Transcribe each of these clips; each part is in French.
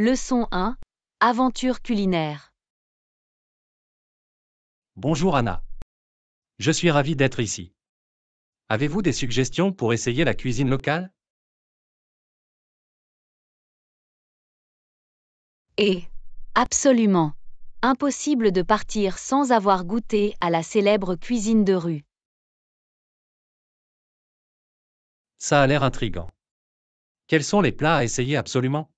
Leçon 1. Aventure culinaire. Bonjour Anna. Je suis ravi d'être ici. Avez-vous des suggestions pour essayer la cuisine locale Et, absolument, impossible de partir sans avoir goûté à la célèbre cuisine de rue. Ça a l'air intrigant. Quels sont les plats à essayer absolument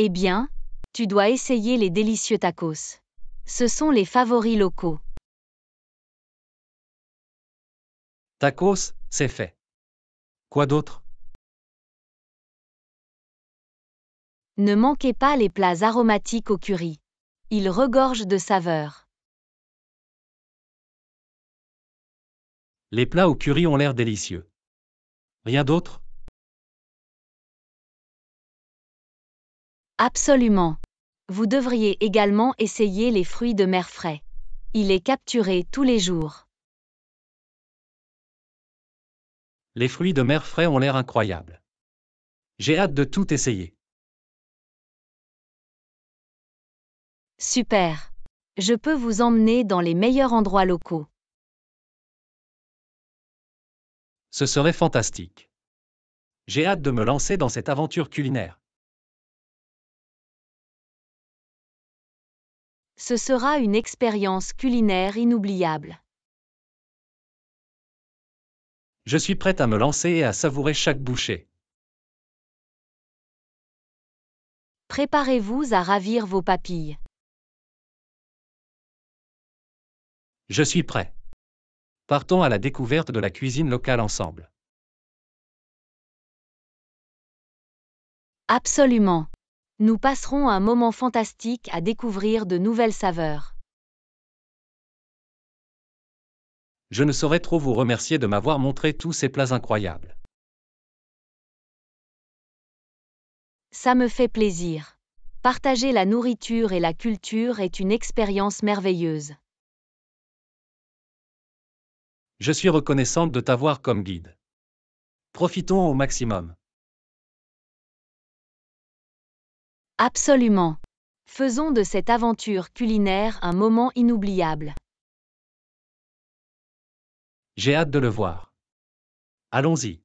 Eh bien, tu dois essayer les délicieux tacos. Ce sont les favoris locaux. Tacos, c'est fait. Quoi d'autre Ne manquez pas les plats aromatiques au curry. Ils regorgent de saveurs. Les plats au curry ont l'air délicieux. Rien d'autre Absolument. Vous devriez également essayer les fruits de mer frais. Il est capturé tous les jours. Les fruits de mer frais ont l'air incroyables. J'ai hâte de tout essayer. Super. Je peux vous emmener dans les meilleurs endroits locaux. Ce serait fantastique. J'ai hâte de me lancer dans cette aventure culinaire. Ce sera une expérience culinaire inoubliable. Je suis prête à me lancer et à savourer chaque bouchée. Préparez-vous à ravir vos papilles. Je suis prêt. Partons à la découverte de la cuisine locale ensemble. Absolument. Nous passerons un moment fantastique à découvrir de nouvelles saveurs. Je ne saurais trop vous remercier de m'avoir montré tous ces plats incroyables. Ça me fait plaisir. Partager la nourriture et la culture est une expérience merveilleuse. Je suis reconnaissante de t'avoir comme guide. Profitons au maximum. Absolument. Faisons de cette aventure culinaire un moment inoubliable. J'ai hâte de le voir. Allons-y.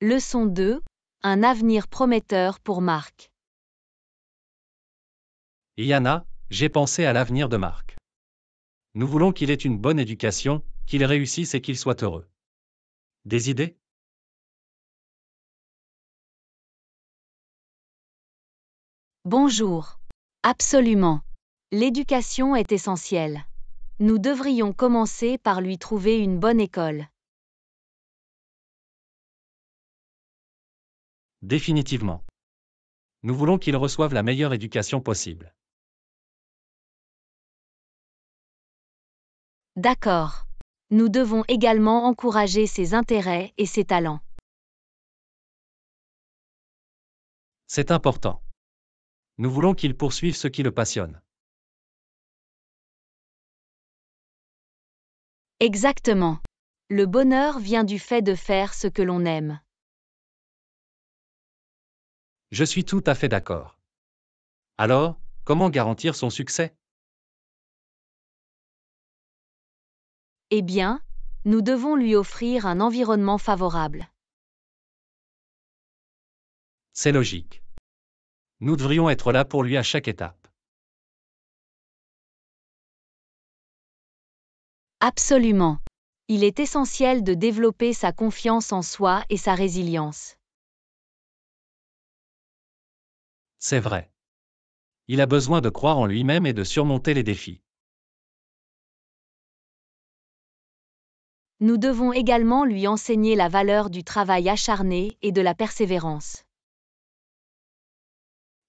Leçon 2. Un avenir prometteur pour Marc. Yana, j'ai pensé à l'avenir de Marc. Nous voulons qu'il ait une bonne éducation, qu'il réussisse et qu'il soit heureux. Des idées Bonjour. Absolument. L'éducation est essentielle. Nous devrions commencer par lui trouver une bonne école. Définitivement. Nous voulons qu'il reçoive la meilleure éducation possible. D'accord. Nous devons également encourager ses intérêts et ses talents. C'est important. Nous voulons qu'il poursuive ce qui le passionne. Exactement. Le bonheur vient du fait de faire ce que l'on aime. Je suis tout à fait d'accord. Alors, comment garantir son succès Eh bien, nous devons lui offrir un environnement favorable. C'est logique. Nous devrions être là pour lui à chaque étape. Absolument. Il est essentiel de développer sa confiance en soi et sa résilience. C'est vrai. Il a besoin de croire en lui-même et de surmonter les défis. Nous devons également lui enseigner la valeur du travail acharné et de la persévérance.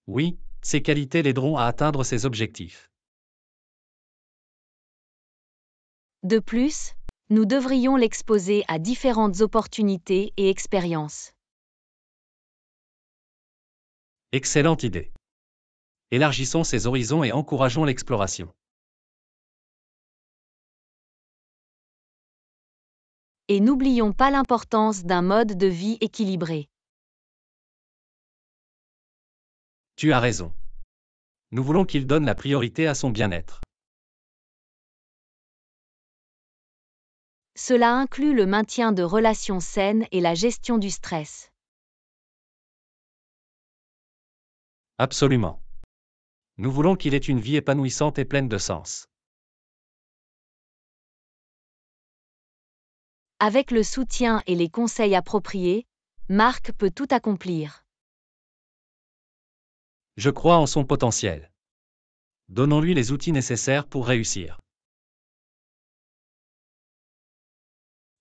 Oui, ces qualités l'aideront à atteindre ses objectifs. De plus, nous devrions l'exposer à différentes opportunités et expériences. Excellente idée. Élargissons ses horizons et encourageons l'exploration. Et n'oublions pas l'importance d'un mode de vie équilibré. Tu as raison. Nous voulons qu'il donne la priorité à son bien-être. Cela inclut le maintien de relations saines et la gestion du stress. Absolument. Nous voulons qu'il ait une vie épanouissante et pleine de sens. Avec le soutien et les conseils appropriés, Marc peut tout accomplir. Je crois en son potentiel. Donnons-lui les outils nécessaires pour réussir.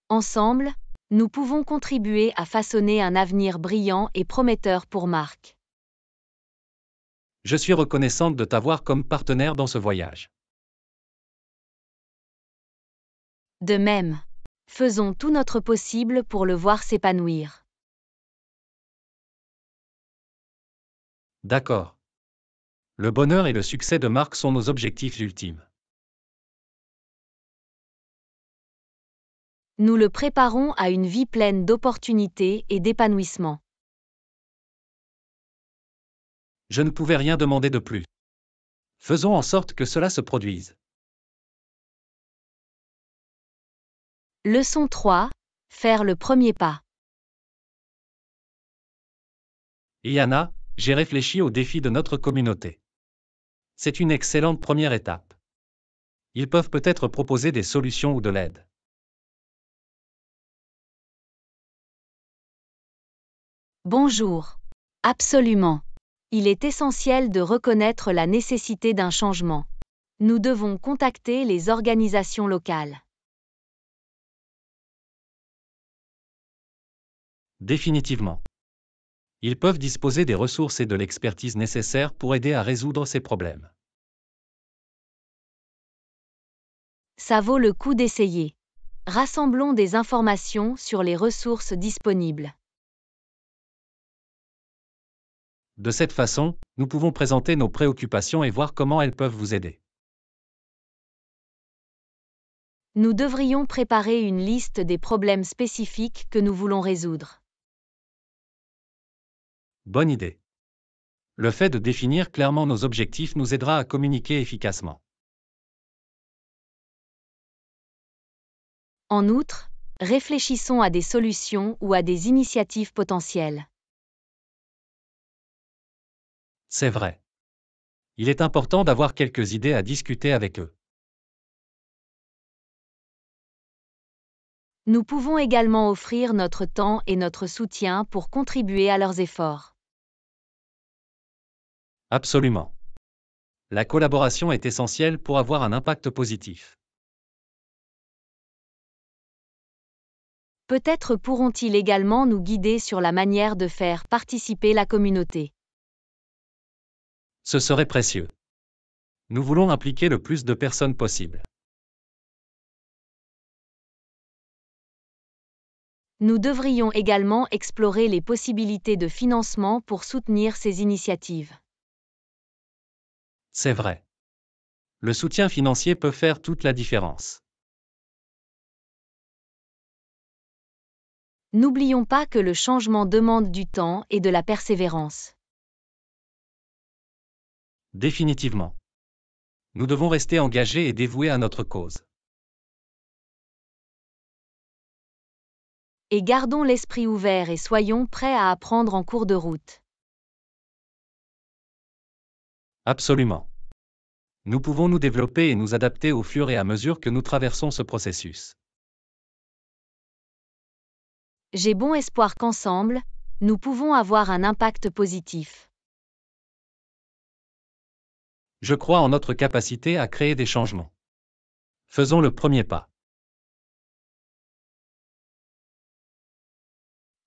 Ensemble, nous pouvons contribuer à façonner un avenir brillant et prometteur pour Marc. Je suis reconnaissante de t'avoir comme partenaire dans ce voyage. De même, faisons tout notre possible pour le voir s'épanouir. D'accord. Le bonheur et le succès de Marc sont nos objectifs ultimes. Nous le préparons à une vie pleine d'opportunités et d'épanouissement. Je ne pouvais rien demander de plus. Faisons en sorte que cela se produise. Leçon 3. Faire le premier pas. Yana j'ai réfléchi aux défis de notre communauté. C'est une excellente première étape. Ils peuvent peut-être proposer des solutions ou de l'aide. Bonjour. Absolument. Il est essentiel de reconnaître la nécessité d'un changement. Nous devons contacter les organisations locales. Définitivement ils peuvent disposer des ressources et de l'expertise nécessaires pour aider à résoudre ces problèmes. Ça vaut le coup d'essayer. Rassemblons des informations sur les ressources disponibles. De cette façon, nous pouvons présenter nos préoccupations et voir comment elles peuvent vous aider. Nous devrions préparer une liste des problèmes spécifiques que nous voulons résoudre. Bonne idée. Le fait de définir clairement nos objectifs nous aidera à communiquer efficacement. En outre, réfléchissons à des solutions ou à des initiatives potentielles. C'est vrai. Il est important d'avoir quelques idées à discuter avec eux. Nous pouvons également offrir notre temps et notre soutien pour contribuer à leurs efforts. Absolument. La collaboration est essentielle pour avoir un impact positif. Peut-être pourront-ils également nous guider sur la manière de faire participer la communauté. Ce serait précieux. Nous voulons impliquer le plus de personnes possible. Nous devrions également explorer les possibilités de financement pour soutenir ces initiatives. C'est vrai. Le soutien financier peut faire toute la différence. N'oublions pas que le changement demande du temps et de la persévérance. Définitivement. Nous devons rester engagés et dévoués à notre cause. Et gardons l'esprit ouvert et soyons prêts à apprendre en cours de route. Absolument. Nous pouvons nous développer et nous adapter au fur et à mesure que nous traversons ce processus. J'ai bon espoir qu'ensemble, nous pouvons avoir un impact positif. Je crois en notre capacité à créer des changements. Faisons le premier pas.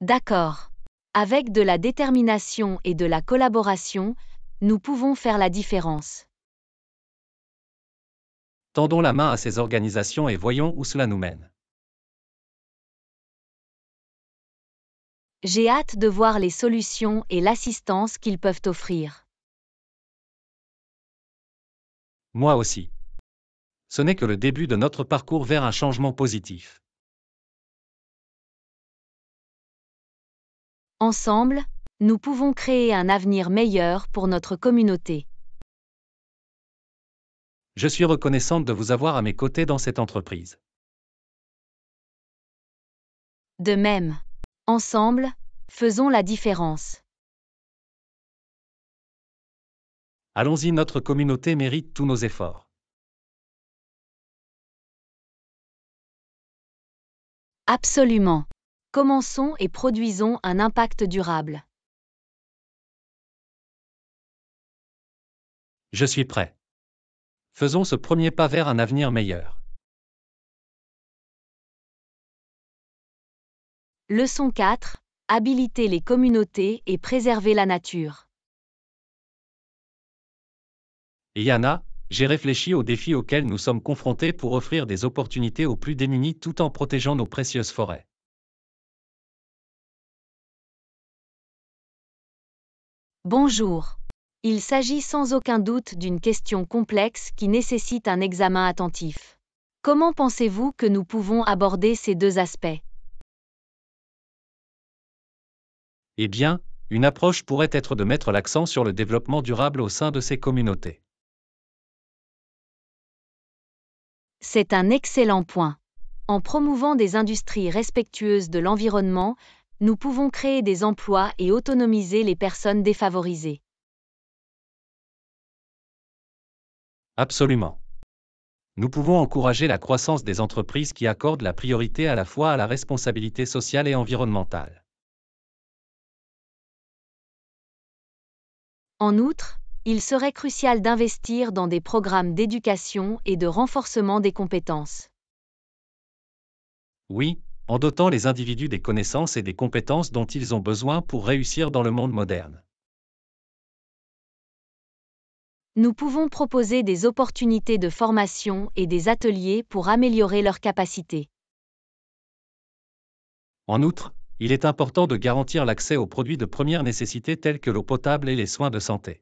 D'accord. Avec de la détermination et de la collaboration, nous pouvons faire la différence. Tendons la main à ces organisations et voyons où cela nous mène. J'ai hâte de voir les solutions et l'assistance qu'ils peuvent offrir. Moi aussi. Ce n'est que le début de notre parcours vers un changement positif. Ensemble, nous pouvons créer un avenir meilleur pour notre communauté. Je suis reconnaissante de vous avoir à mes côtés dans cette entreprise. De même, ensemble, faisons la différence. Allons-y, notre communauté mérite tous nos efforts. Absolument. Commençons et produisons un impact durable. Je suis prêt. Faisons ce premier pas vers un avenir meilleur. Leçon 4. Habiliter les communautés et préserver la nature. Yana, j'ai réfléchi aux défis auxquels nous sommes confrontés pour offrir des opportunités aux plus démunis tout en protégeant nos précieuses forêts. Bonjour. Il s'agit sans aucun doute d'une question complexe qui nécessite un examen attentif. Comment pensez-vous que nous pouvons aborder ces deux aspects Eh bien, une approche pourrait être de mettre l'accent sur le développement durable au sein de ces communautés. C'est un excellent point. En promouvant des industries respectueuses de l'environnement, nous pouvons créer des emplois et autonomiser les personnes défavorisées. Absolument. Nous pouvons encourager la croissance des entreprises qui accordent la priorité à la fois à la responsabilité sociale et environnementale. En outre, il serait crucial d'investir dans des programmes d'éducation et de renforcement des compétences. Oui, en dotant les individus des connaissances et des compétences dont ils ont besoin pour réussir dans le monde moderne. nous pouvons proposer des opportunités de formation et des ateliers pour améliorer leurs capacités. En outre, il est important de garantir l'accès aux produits de première nécessité tels que l'eau potable et les soins de santé.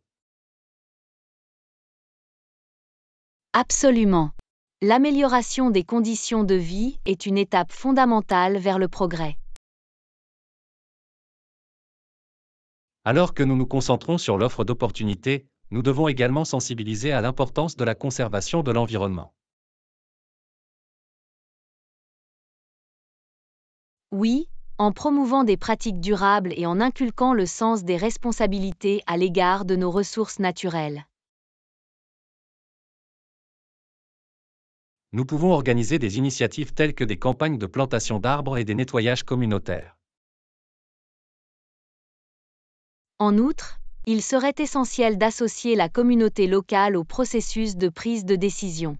Absolument. L'amélioration des conditions de vie est une étape fondamentale vers le progrès. Alors que nous nous concentrons sur l'offre d'opportunités, nous devons également sensibiliser à l'importance de la conservation de l'environnement. Oui, en promouvant des pratiques durables et en inculquant le sens des responsabilités à l'égard de nos ressources naturelles. Nous pouvons organiser des initiatives telles que des campagnes de plantation d'arbres et des nettoyages communautaires. En outre, il serait essentiel d'associer la communauté locale au processus de prise de décision.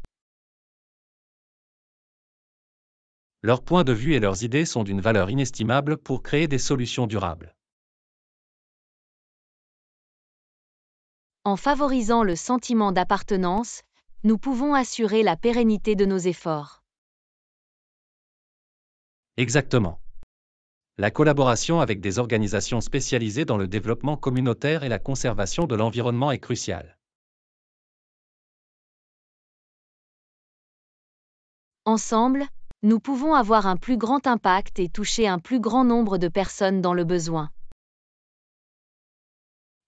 Leurs points de vue et leurs idées sont d'une valeur inestimable pour créer des solutions durables. En favorisant le sentiment d'appartenance, nous pouvons assurer la pérennité de nos efforts. Exactement la collaboration avec des organisations spécialisées dans le développement communautaire et la conservation de l'environnement est cruciale. Ensemble, nous pouvons avoir un plus grand impact et toucher un plus grand nombre de personnes dans le besoin.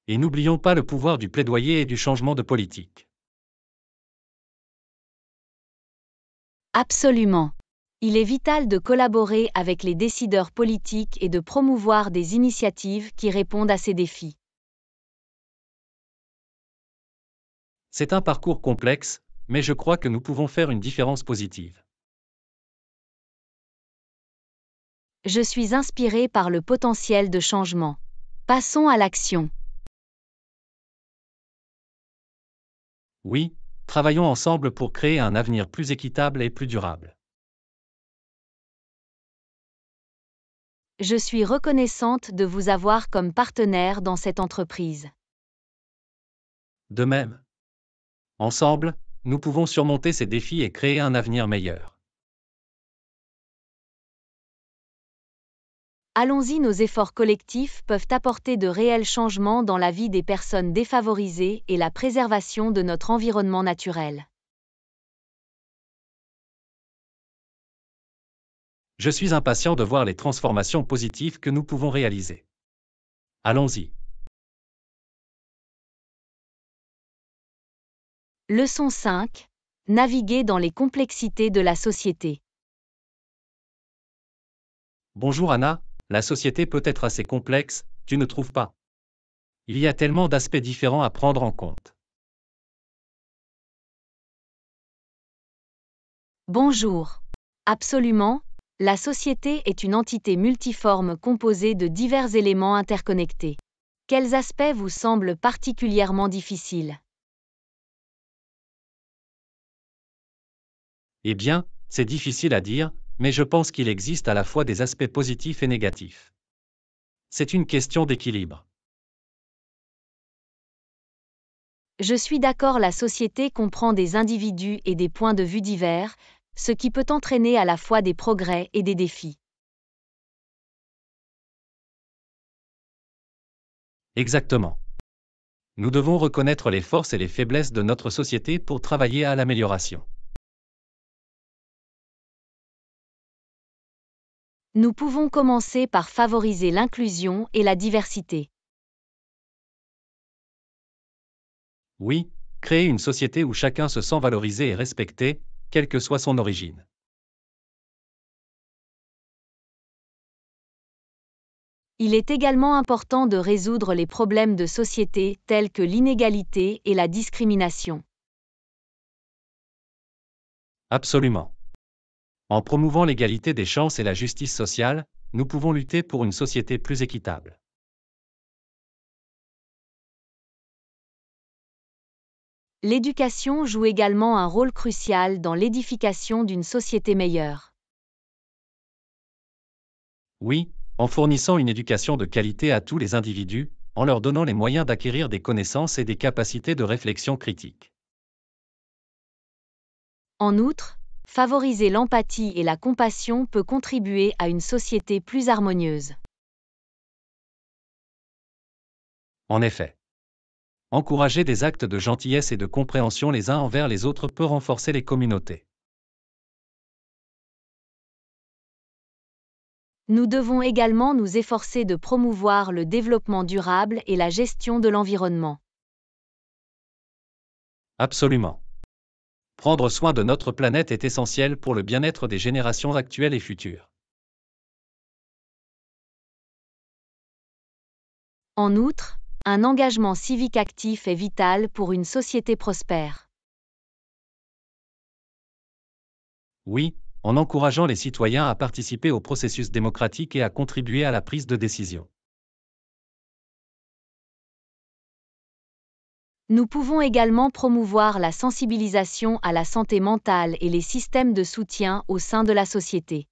Et n'oublions pas le pouvoir du plaidoyer et du changement de politique. Absolument. Il est vital de collaborer avec les décideurs politiques et de promouvoir des initiatives qui répondent à ces défis. C'est un parcours complexe, mais je crois que nous pouvons faire une différence positive. Je suis inspiré par le potentiel de changement. Passons à l'action. Oui, travaillons ensemble pour créer un avenir plus équitable et plus durable. Je suis reconnaissante de vous avoir comme partenaire dans cette entreprise. De même. Ensemble, nous pouvons surmonter ces défis et créer un avenir meilleur. Allons-y, nos efforts collectifs peuvent apporter de réels changements dans la vie des personnes défavorisées et la préservation de notre environnement naturel. Je suis impatient de voir les transformations positives que nous pouvons réaliser. Allons-y. Leçon 5. Naviguer dans les complexités de la société. Bonjour Anna, la société peut être assez complexe, tu ne trouves pas Il y a tellement d'aspects différents à prendre en compte. Bonjour. Absolument, la société est une entité multiforme composée de divers éléments interconnectés. Quels aspects vous semblent particulièrement difficiles Eh bien, c'est difficile à dire, mais je pense qu'il existe à la fois des aspects positifs et négatifs. C'est une question d'équilibre. Je suis d'accord, la société comprend des individus et des points de vue divers, ce qui peut entraîner à la fois des progrès et des défis. Exactement. Nous devons reconnaître les forces et les faiblesses de notre société pour travailler à l'amélioration. Nous pouvons commencer par favoriser l'inclusion et la diversité. Oui, créer une société où chacun se sent valorisé et respecté, quelle que soit son origine. Il est également important de résoudre les problèmes de société tels que l'inégalité et la discrimination. Absolument. En promouvant l'égalité des chances et la justice sociale, nous pouvons lutter pour une société plus équitable. L'éducation joue également un rôle crucial dans l'édification d'une société meilleure. Oui, en fournissant une éducation de qualité à tous les individus, en leur donnant les moyens d'acquérir des connaissances et des capacités de réflexion critique. En outre, favoriser l'empathie et la compassion peut contribuer à une société plus harmonieuse. En effet encourager des actes de gentillesse et de compréhension les uns envers les autres peut renforcer les communautés. Nous devons également nous efforcer de promouvoir le développement durable et la gestion de l'environnement. Absolument. Prendre soin de notre planète est essentiel pour le bien-être des générations actuelles et futures. En outre, un engagement civique actif est vital pour une société prospère. Oui, en encourageant les citoyens à participer au processus démocratique et à contribuer à la prise de décision. Nous pouvons également promouvoir la sensibilisation à la santé mentale et les systèmes de soutien au sein de la société.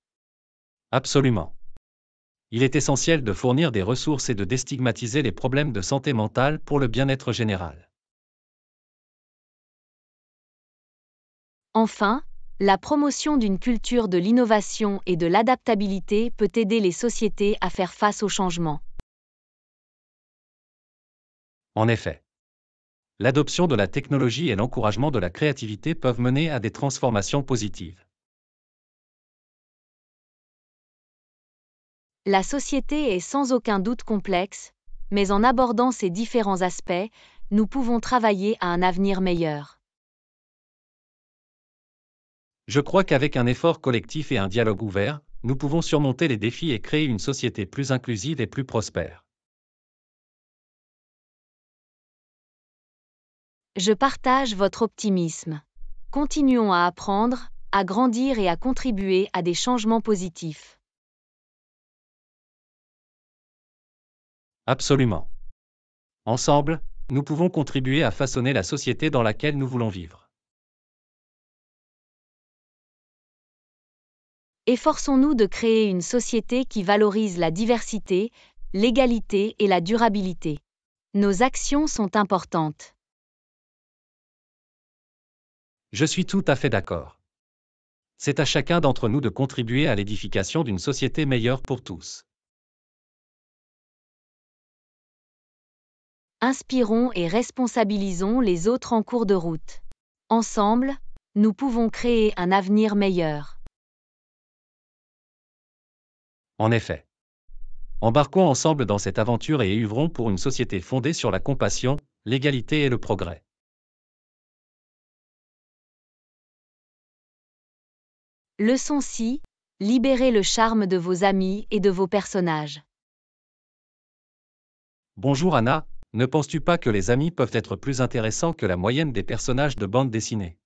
Absolument il est essentiel de fournir des ressources et de déstigmatiser les problèmes de santé mentale pour le bien-être général. Enfin, la promotion d'une culture de l'innovation et de l'adaptabilité peut aider les sociétés à faire face au changement. En effet, l'adoption de la technologie et l'encouragement de la créativité peuvent mener à des transformations positives. La société est sans aucun doute complexe, mais en abordant ces différents aspects, nous pouvons travailler à un avenir meilleur. Je crois qu'avec un effort collectif et un dialogue ouvert, nous pouvons surmonter les défis et créer une société plus inclusive et plus prospère. Je partage votre optimisme. Continuons à apprendre, à grandir et à contribuer à des changements positifs. Absolument. Ensemble, nous pouvons contribuer à façonner la société dans laquelle nous voulons vivre. Efforçons-nous de créer une société qui valorise la diversité, l'égalité et la durabilité. Nos actions sont importantes. Je suis tout à fait d'accord. C'est à chacun d'entre nous de contribuer à l'édification d'une société meilleure pour tous. inspirons et responsabilisons les autres en cours de route. Ensemble, nous pouvons créer un avenir meilleur. En effet. Embarquons ensemble dans cette aventure et œuvrons pour une société fondée sur la compassion, l'égalité et le progrès. Leçon 6. Libérez le charme de vos amis et de vos personnages. Bonjour Anna, ne penses-tu pas que les amis peuvent être plus intéressants que la moyenne des personnages de bande dessinée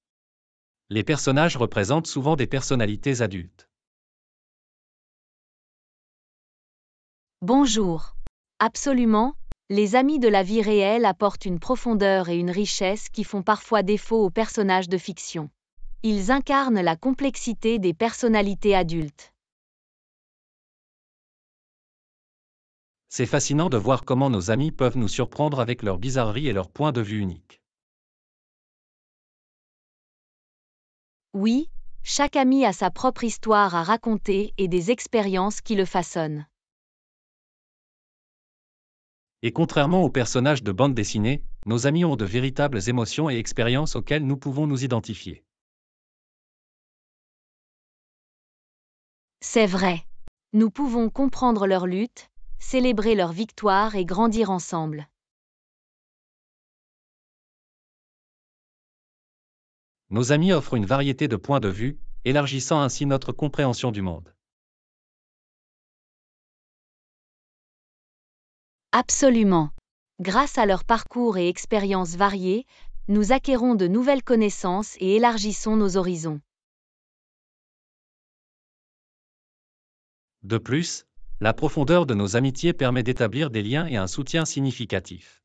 Les personnages représentent souvent des personnalités adultes. Bonjour. Absolument, les amis de la vie réelle apportent une profondeur et une richesse qui font parfois défaut aux personnages de fiction. Ils incarnent la complexité des personnalités adultes. C'est fascinant de voir comment nos amis peuvent nous surprendre avec leur bizarrerie et leur point de vue unique. Oui, chaque ami a sa propre histoire à raconter et des expériences qui le façonnent. Et contrairement aux personnages de bande dessinée, nos amis ont de véritables émotions et expériences auxquelles nous pouvons nous identifier. C'est vrai. Nous pouvons comprendre leur lutte, célébrer leur victoire et grandir ensemble. Nos amis offrent une variété de points de vue, élargissant ainsi notre compréhension du monde. Absolument. Grâce à leurs parcours et expériences variées, nous acquérons de nouvelles connaissances et élargissons nos horizons. De plus, la profondeur de nos amitiés permet d'établir des liens et un soutien significatif.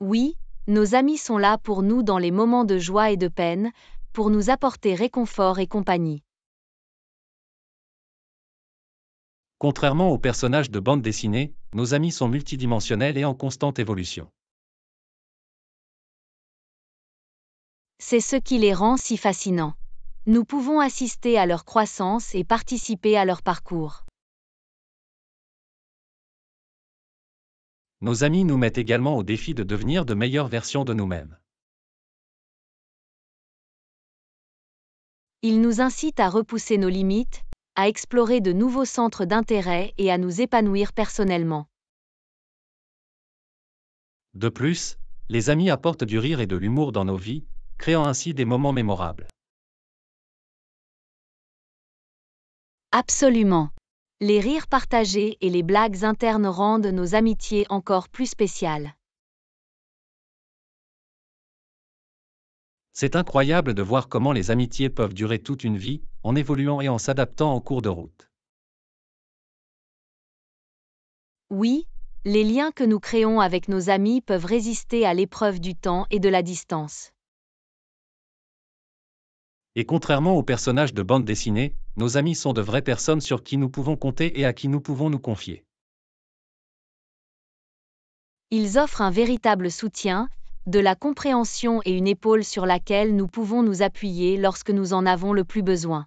Oui, nos amis sont là pour nous dans les moments de joie et de peine, pour nous apporter réconfort et compagnie. Contrairement aux personnages de bande dessinée, nos amis sont multidimensionnels et en constante évolution. C'est ce qui les rend si fascinants. Nous pouvons assister à leur croissance et participer à leur parcours. Nos amis nous mettent également au défi de devenir de meilleures versions de nous-mêmes. Ils nous incitent à repousser nos limites, à explorer de nouveaux centres d'intérêt et à nous épanouir personnellement. De plus, les amis apportent du rire et de l'humour dans nos vies, créant ainsi des moments mémorables. Absolument. Les rires partagés et les blagues internes rendent nos amitiés encore plus spéciales. C'est incroyable de voir comment les amitiés peuvent durer toute une vie, en évoluant et en s'adaptant en cours de route. Oui, les liens que nous créons avec nos amis peuvent résister à l'épreuve du temps et de la distance. Et contrairement aux personnages de bande dessinée, nos amis sont de vraies personnes sur qui nous pouvons compter et à qui nous pouvons nous confier. Ils offrent un véritable soutien, de la compréhension et une épaule sur laquelle nous pouvons nous appuyer lorsque nous en avons le plus besoin.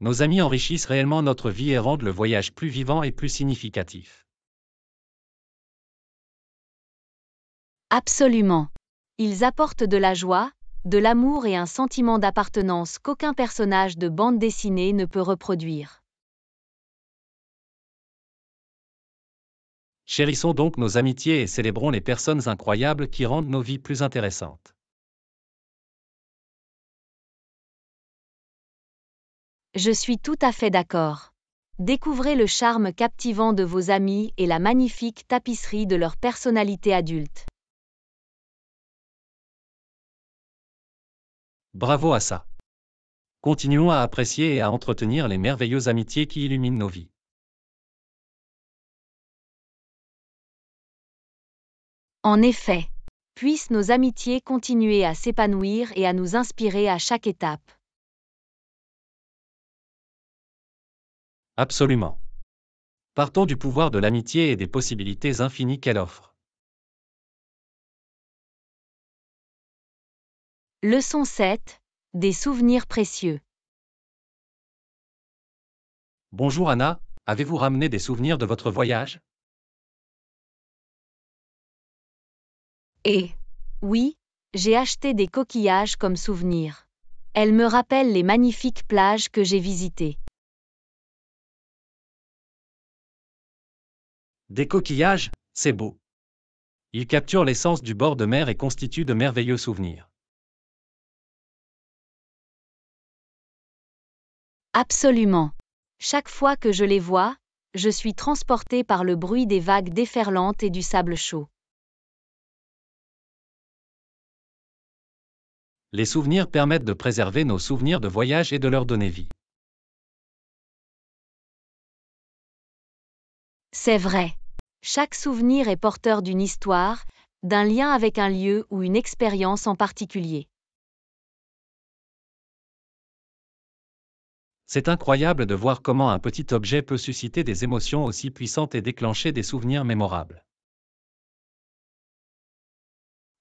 Nos amis enrichissent réellement notre vie et rendent le voyage plus vivant et plus significatif. Absolument. Ils apportent de la joie, de l'amour et un sentiment d'appartenance qu'aucun personnage de bande dessinée ne peut reproduire. Chérissons donc nos amitiés et célébrons les personnes incroyables qui rendent nos vies plus intéressantes. Je suis tout à fait d'accord. Découvrez le charme captivant de vos amis et la magnifique tapisserie de leur personnalité adulte. Bravo à ça. Continuons à apprécier et à entretenir les merveilleuses amitiés qui illuminent nos vies. En effet, puissent nos amitiés continuer à s'épanouir et à nous inspirer à chaque étape. Absolument. Partons du pouvoir de l'amitié et des possibilités infinies qu'elle offre. Leçon 7. Des souvenirs précieux. Bonjour Anna, avez-vous ramené des souvenirs de votre voyage Eh oui, j'ai acheté des coquillages comme souvenirs. Elles me rappellent les magnifiques plages que j'ai visitées. Des coquillages, c'est beau. Ils capturent l'essence du bord de mer et constituent de merveilleux souvenirs. Absolument. Chaque fois que je les vois, je suis transporté par le bruit des vagues déferlantes et du sable chaud. Les souvenirs permettent de préserver nos souvenirs de voyage et de leur donner vie. C'est vrai. Chaque souvenir est porteur d'une histoire, d'un lien avec un lieu ou une expérience en particulier. C'est incroyable de voir comment un petit objet peut susciter des émotions aussi puissantes et déclencher des souvenirs mémorables.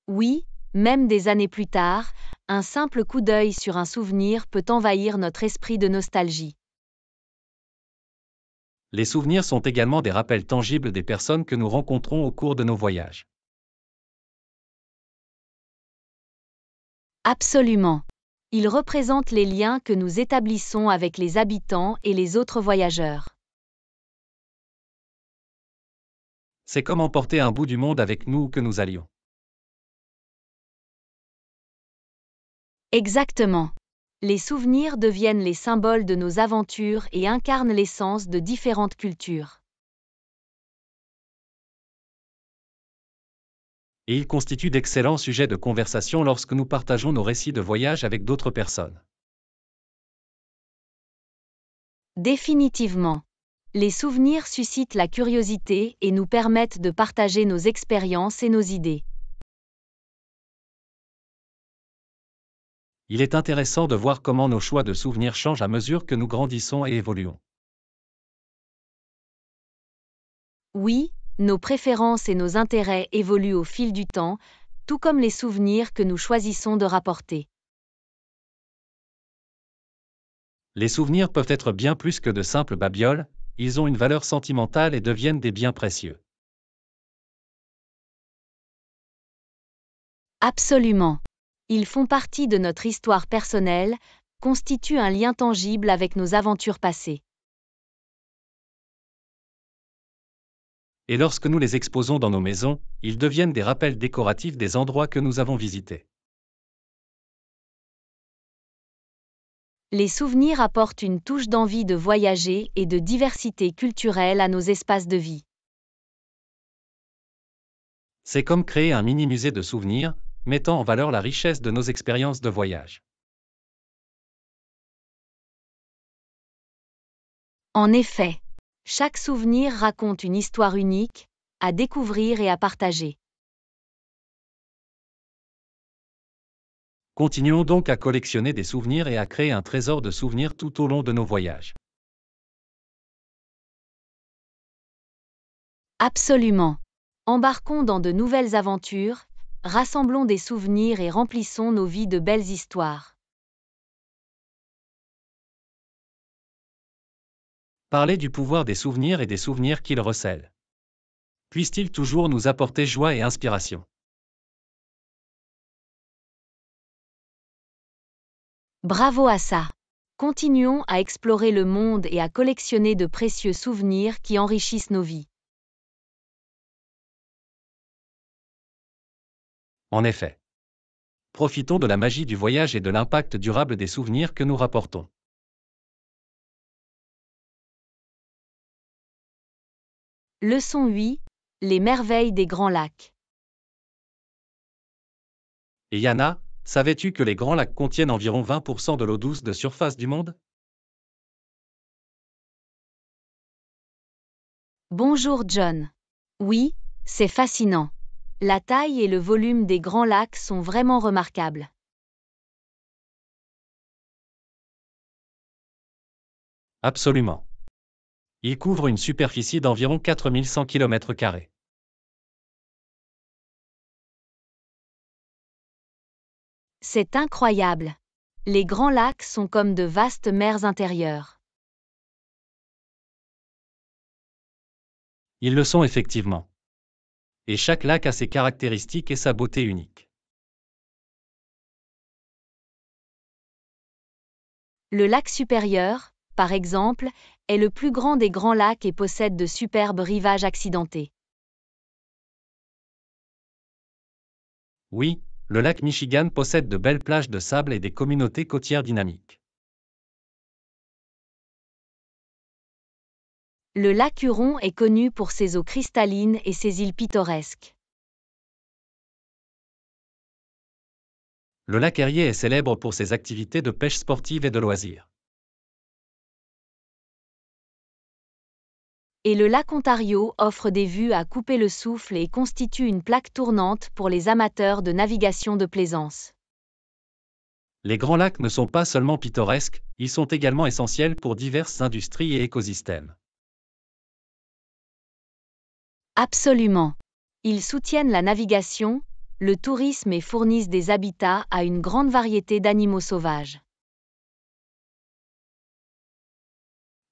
Oui, même des années plus tard, un simple coup d'œil sur un souvenir peut envahir notre esprit de nostalgie. Les souvenirs sont également des rappels tangibles des personnes que nous rencontrons au cours de nos voyages. Absolument. Ils représentent les liens que nous établissons avec les habitants et les autres voyageurs. C'est comme emporter un bout du monde avec nous que nous allions. Exactement. Les souvenirs deviennent les symboles de nos aventures et incarnent l'essence de différentes cultures. et ils constituent d'excellents sujets de conversation lorsque nous partageons nos récits de voyage avec d'autres personnes. Définitivement. Les souvenirs suscitent la curiosité et nous permettent de partager nos expériences et nos idées. Il est intéressant de voir comment nos choix de souvenirs changent à mesure que nous grandissons et évoluons. Oui, nos préférences et nos intérêts évoluent au fil du temps, tout comme les souvenirs que nous choisissons de rapporter. Les souvenirs peuvent être bien plus que de simples babioles, ils ont une valeur sentimentale et deviennent des biens précieux. Absolument. Ils font partie de notre histoire personnelle, constituent un lien tangible avec nos aventures passées. et lorsque nous les exposons dans nos maisons, ils deviennent des rappels décoratifs des endroits que nous avons visités. Les souvenirs apportent une touche d'envie de voyager et de diversité culturelle à nos espaces de vie. C'est comme créer un mini-musée de souvenirs, mettant en valeur la richesse de nos expériences de voyage. En effet. Chaque souvenir raconte une histoire unique, à découvrir et à partager. Continuons donc à collectionner des souvenirs et à créer un trésor de souvenirs tout au long de nos voyages. Absolument. Embarquons dans de nouvelles aventures, rassemblons des souvenirs et remplissons nos vies de belles histoires. parler du pouvoir des souvenirs et des souvenirs qu'ils recèlent. Puissent-ils toujours nous apporter joie et inspiration Bravo à ça Continuons à explorer le monde et à collectionner de précieux souvenirs qui enrichissent nos vies. En effet. Profitons de la magie du voyage et de l'impact durable des souvenirs que nous rapportons. Leçon 8. Les merveilles des grands lacs. Et Yana, savais-tu que les grands lacs contiennent environ 20% de l'eau douce de surface du monde Bonjour John. Oui, c'est fascinant. La taille et le volume des grands lacs sont vraiment remarquables. Absolument. Il couvre une superficie d'environ 4100 km. C'est incroyable. Les grands lacs sont comme de vastes mers intérieures. Ils le sont effectivement. Et chaque lac a ses caractéristiques et sa beauté unique. Le lac supérieur, par exemple, est le plus grand des grands lacs et possède de superbes rivages accidentés. Oui, le lac Michigan possède de belles plages de sable et des communautés côtières dynamiques. Le lac Huron est connu pour ses eaux cristallines et ses îles pittoresques. Le lac Herrier est célèbre pour ses activités de pêche sportive et de loisirs. et le lac Ontario offre des vues à couper le souffle et constitue une plaque tournante pour les amateurs de navigation de plaisance. Les grands lacs ne sont pas seulement pittoresques, ils sont également essentiels pour diverses industries et écosystèmes. Absolument. Ils soutiennent la navigation, le tourisme et fournissent des habitats à une grande variété d'animaux sauvages.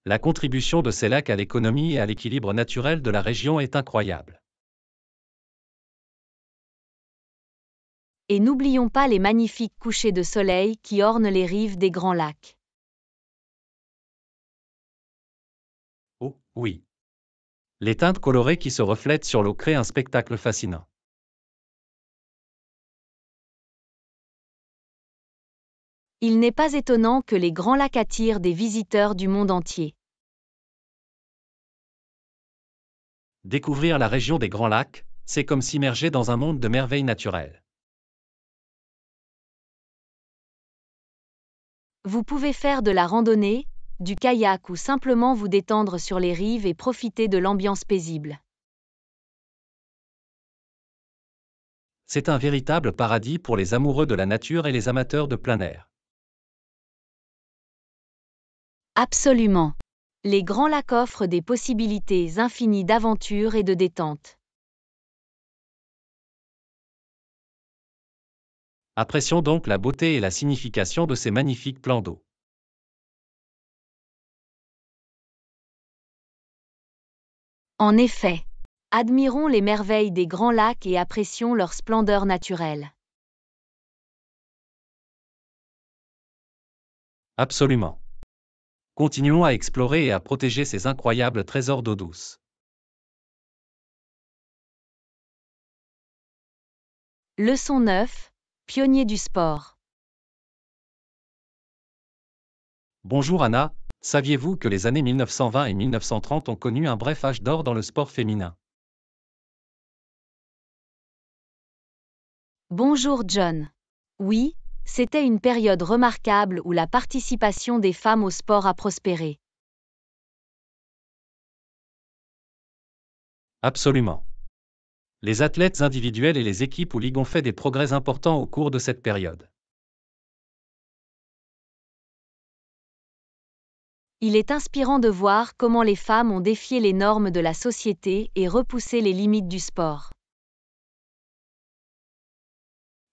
La contribution de ces lacs à l'économie et à l'équilibre naturel de la région est incroyable. Et n'oublions pas les magnifiques couchers de soleil qui ornent les rives des grands lacs. Oh, oui. Les teintes colorées qui se reflètent sur l'eau créent un spectacle fascinant. Il n'est pas étonnant que les grands lacs attirent des visiteurs du monde entier. Découvrir la région des Grands Lacs, c'est comme s'immerger dans un monde de merveilles naturelles. Vous pouvez faire de la randonnée, du kayak ou simplement vous détendre sur les rives et profiter de l'ambiance paisible. C'est un véritable paradis pour les amoureux de la nature et les amateurs de plein air. Absolument. Les Grands Lacs offrent des possibilités infinies d'aventure et de détente. Apprécions donc la beauté et la signification de ces magnifiques plans d'eau. En effet, admirons les merveilles des Grands Lacs et apprécions leur splendeur naturelle. Absolument. Continuons à explorer et à protéger ces incroyables trésors d'eau douce. Leçon 9. Pionnier du sport. Bonjour Anna, saviez-vous que les années 1920 et 1930 ont connu un bref âge d'or dans le sport féminin Bonjour John. Oui, c'était une période remarquable où la participation des femmes au sport a prospéré. Absolument. Les athlètes individuels et les équipes ou ligues ont fait des progrès importants au cours de cette période. Il est inspirant de voir comment les femmes ont défié les normes de la société et repoussé les limites du sport.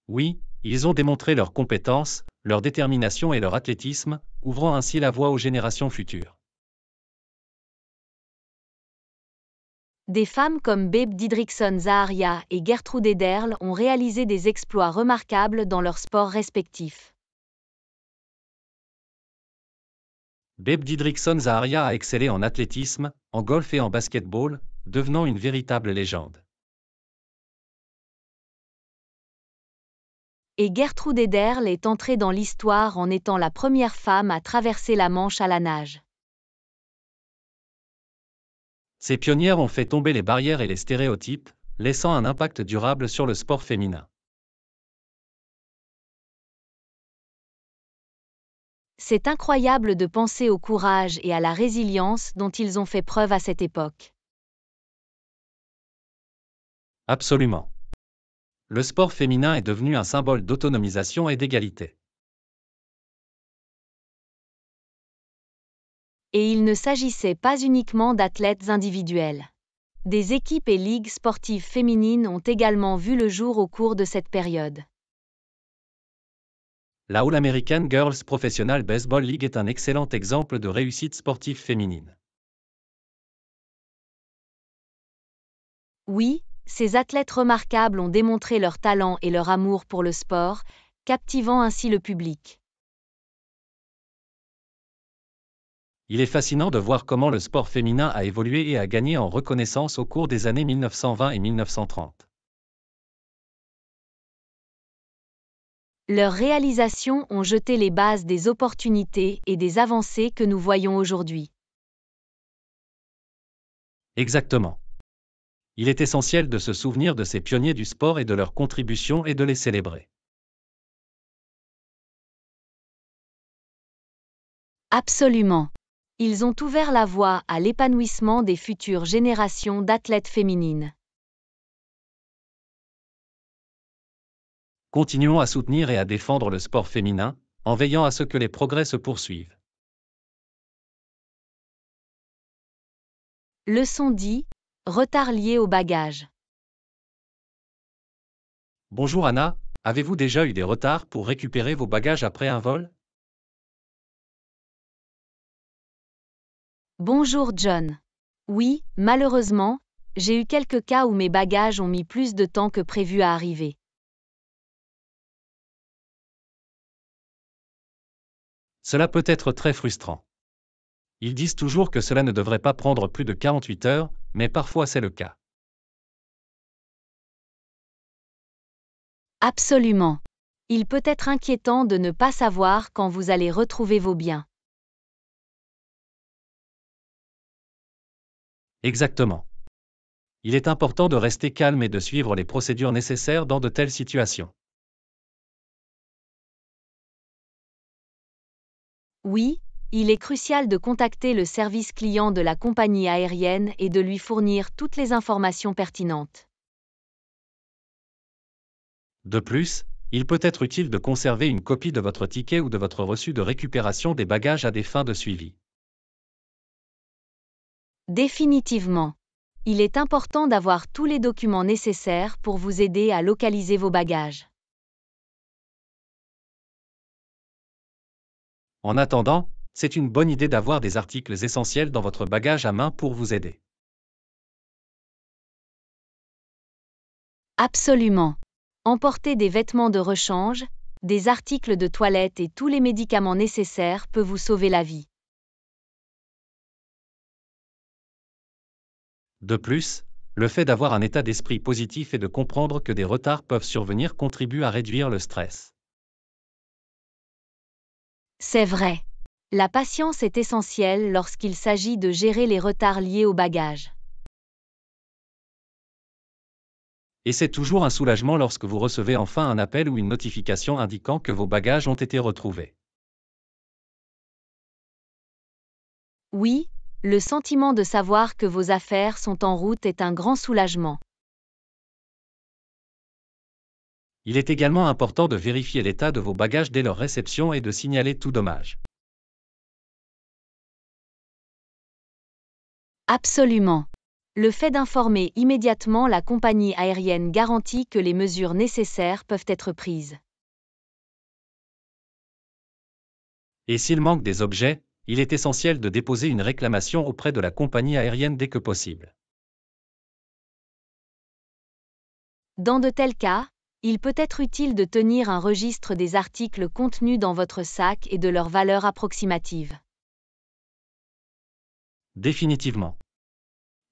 Oui, ils ont démontré leurs compétences, leur détermination et leur athlétisme, ouvrant ainsi la voie aux générations futures. Des femmes comme Babe Didrikson Zaharia et Gertrude Ederle ont réalisé des exploits remarquables dans leurs sports respectifs. Babe Didrikson Zaharia a excellé en athlétisme, en golf et en basketball, devenant une véritable légende. et Gertrude Ederle est entrée dans l'histoire en étant la première femme à traverser la Manche à la nage. Ces pionnières ont fait tomber les barrières et les stéréotypes, laissant un impact durable sur le sport féminin. C'est incroyable de penser au courage et à la résilience dont ils ont fait preuve à cette époque. Absolument le sport féminin est devenu un symbole d'autonomisation et d'égalité. Et il ne s'agissait pas uniquement d'athlètes individuels. Des équipes et ligues sportives féminines ont également vu le jour au cours de cette période. La All American Girls Professional Baseball League est un excellent exemple de réussite sportive féminine. Oui, ces athlètes remarquables ont démontré leur talent et leur amour pour le sport, captivant ainsi le public. Il est fascinant de voir comment le sport féminin a évolué et a gagné en reconnaissance au cours des années 1920 et 1930. Leurs réalisations ont jeté les bases des opportunités et des avancées que nous voyons aujourd'hui. Exactement il est essentiel de se souvenir de ces pionniers du sport et de leurs contributions et de les célébrer. Absolument. Ils ont ouvert la voie à l'épanouissement des futures générations d'athlètes féminines. Continuons à soutenir et à défendre le sport féminin, en veillant à ce que les progrès se poursuivent. Leçon dit, Retard lié au bagages Bonjour Anna, avez-vous déjà eu des retards pour récupérer vos bagages après un vol Bonjour John. Oui, malheureusement, j'ai eu quelques cas où mes bagages ont mis plus de temps que prévu à arriver. Cela peut être très frustrant. Ils disent toujours que cela ne devrait pas prendre plus de 48 heures, mais parfois c'est le cas. Absolument. Il peut être inquiétant de ne pas savoir quand vous allez retrouver vos biens. Exactement. Il est important de rester calme et de suivre les procédures nécessaires dans de telles situations. Oui, il est crucial de contacter le service client de la compagnie aérienne et de lui fournir toutes les informations pertinentes. De plus, il peut être utile de conserver une copie de votre ticket ou de votre reçu de récupération des bagages à des fins de suivi. Définitivement. Il est important d'avoir tous les documents nécessaires pour vous aider à localiser vos bagages. En attendant, c'est une bonne idée d'avoir des articles essentiels dans votre bagage à main pour vous aider. Absolument. Emporter des vêtements de rechange, des articles de toilette et tous les médicaments nécessaires peut vous sauver la vie. De plus, le fait d'avoir un état d'esprit positif et de comprendre que des retards peuvent survenir contribue à réduire le stress. C'est vrai. La patience est essentielle lorsqu'il s'agit de gérer les retards liés au bagages. Et c'est toujours un soulagement lorsque vous recevez enfin un appel ou une notification indiquant que vos bagages ont été retrouvés. Oui, le sentiment de savoir que vos affaires sont en route est un grand soulagement. Il est également important de vérifier l'état de vos bagages dès leur réception et de signaler tout dommage. Absolument. Le fait d'informer immédiatement la compagnie aérienne garantit que les mesures nécessaires peuvent être prises. Et s'il manque des objets, il est essentiel de déposer une réclamation auprès de la compagnie aérienne dès que possible. Dans de tels cas, il peut être utile de tenir un registre des articles contenus dans votre sac et de leur valeur approximative. Définitivement.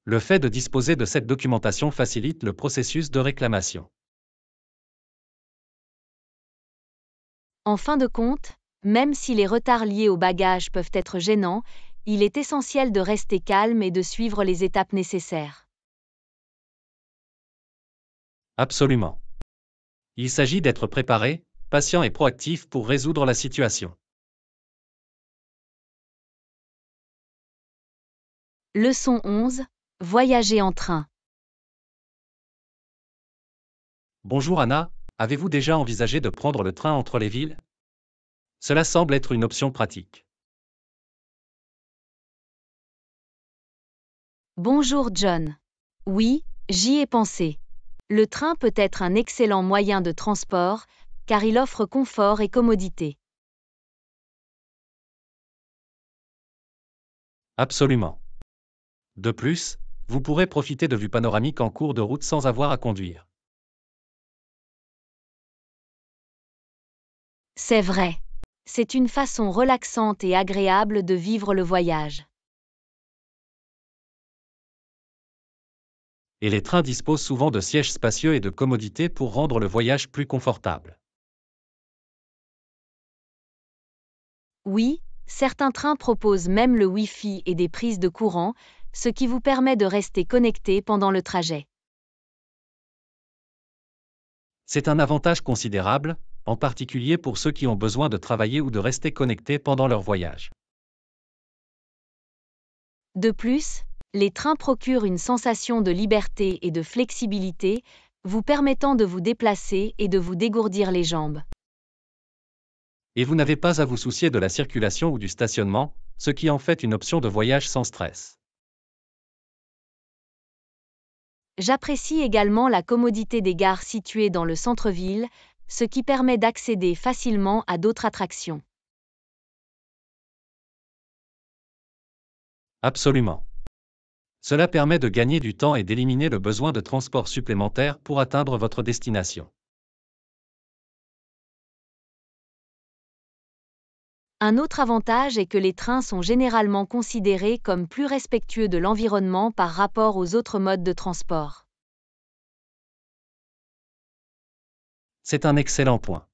Le fait de disposer de cette documentation facilite le processus de réclamation. En fin de compte, même si les retards liés au bagage peuvent être gênants, il est essentiel de rester calme et de suivre les étapes nécessaires. Absolument. Il s'agit d'être préparé, patient et proactif pour résoudre la situation. Leçon 11. Voyager en train. Bonjour Anna, avez-vous déjà envisagé de prendre le train entre les villes Cela semble être une option pratique. Bonjour John. Oui, j'y ai pensé. Le train peut être un excellent moyen de transport, car il offre confort et commodité. Absolument. De plus, vous pourrez profiter de vues panoramiques en cours de route sans avoir à conduire. C'est vrai. C'est une façon relaxante et agréable de vivre le voyage. Et les trains disposent souvent de sièges spacieux et de commodités pour rendre le voyage plus confortable. Oui, certains trains proposent même le Wi-Fi et des prises de courant, ce qui vous permet de rester connecté pendant le trajet. C'est un avantage considérable, en particulier pour ceux qui ont besoin de travailler ou de rester connectés pendant leur voyage. De plus, les trains procurent une sensation de liberté et de flexibilité, vous permettant de vous déplacer et de vous dégourdir les jambes. Et vous n'avez pas à vous soucier de la circulation ou du stationnement, ce qui en fait une option de voyage sans stress. J'apprécie également la commodité des gares situées dans le centre-ville, ce qui permet d'accéder facilement à d'autres attractions. Absolument. Cela permet de gagner du temps et d'éliminer le besoin de transport supplémentaire pour atteindre votre destination. Un autre avantage est que les trains sont généralement considérés comme plus respectueux de l'environnement par rapport aux autres modes de transport. C'est un excellent point.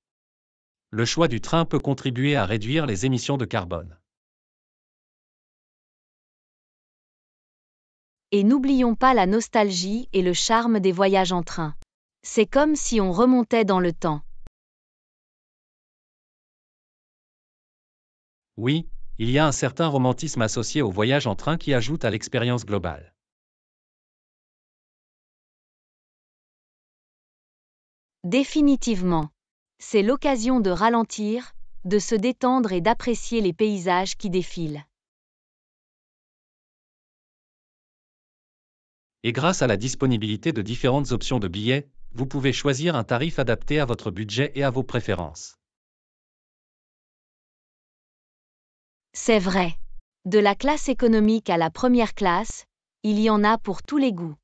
Le choix du train peut contribuer à réduire les émissions de carbone. Et n'oublions pas la nostalgie et le charme des voyages en train. C'est comme si on remontait dans le temps. Oui, il y a un certain romantisme associé au voyage en train qui ajoute à l'expérience globale. Définitivement. C'est l'occasion de ralentir, de se détendre et d'apprécier les paysages qui défilent. Et grâce à la disponibilité de différentes options de billets, vous pouvez choisir un tarif adapté à votre budget et à vos préférences. C'est vrai. De la classe économique à la première classe, il y en a pour tous les goûts.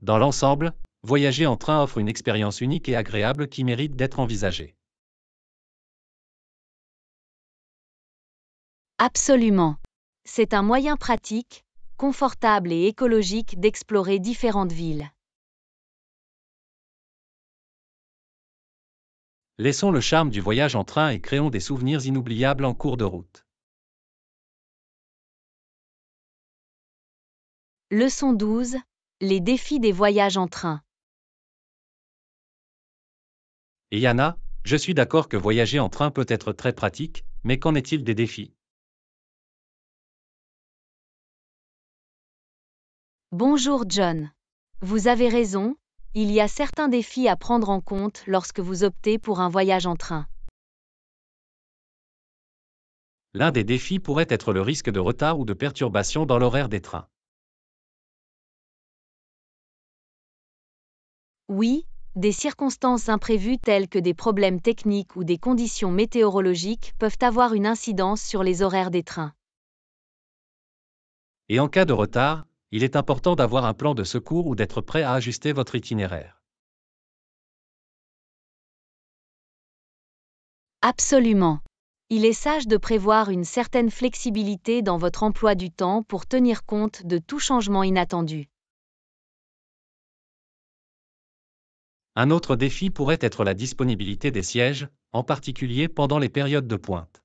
Dans l'ensemble, voyager en train offre une expérience unique et agréable qui mérite d'être envisagée. Absolument. C'est un moyen pratique, confortable et écologique d'explorer différentes villes. Laissons le charme du voyage en train et créons des souvenirs inoubliables en cours de route. Leçon 12. Les défis des voyages en train. Yana, je suis d'accord que voyager en train peut être très pratique, mais qu'en est-il des défis Bonjour John. Vous avez raison, il y a certains défis à prendre en compte lorsque vous optez pour un voyage en train. L'un des défis pourrait être le risque de retard ou de perturbation dans l'horaire des trains. Oui, des circonstances imprévues telles que des problèmes techniques ou des conditions météorologiques peuvent avoir une incidence sur les horaires des trains. Et en cas de retard, il est important d'avoir un plan de secours ou d'être prêt à ajuster votre itinéraire. Absolument. Il est sage de prévoir une certaine flexibilité dans votre emploi du temps pour tenir compte de tout changement inattendu. Un autre défi pourrait être la disponibilité des sièges, en particulier pendant les périodes de pointe.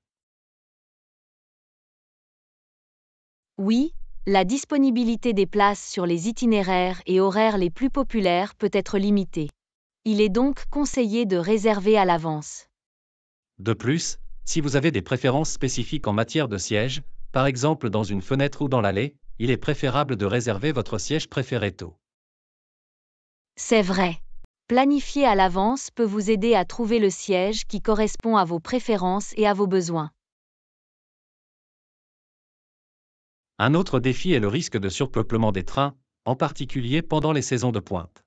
Oui, la disponibilité des places sur les itinéraires et horaires les plus populaires peut être limitée. Il est donc conseillé de réserver à l'avance. De plus, si vous avez des préférences spécifiques en matière de siège, par exemple dans une fenêtre ou dans l'allée, il est préférable de réserver votre siège préféré tôt. C'est vrai. Planifier à l'avance peut vous aider à trouver le siège qui correspond à vos préférences et à vos besoins. Un autre défi est le risque de surpeuplement des trains, en particulier pendant les saisons de pointe.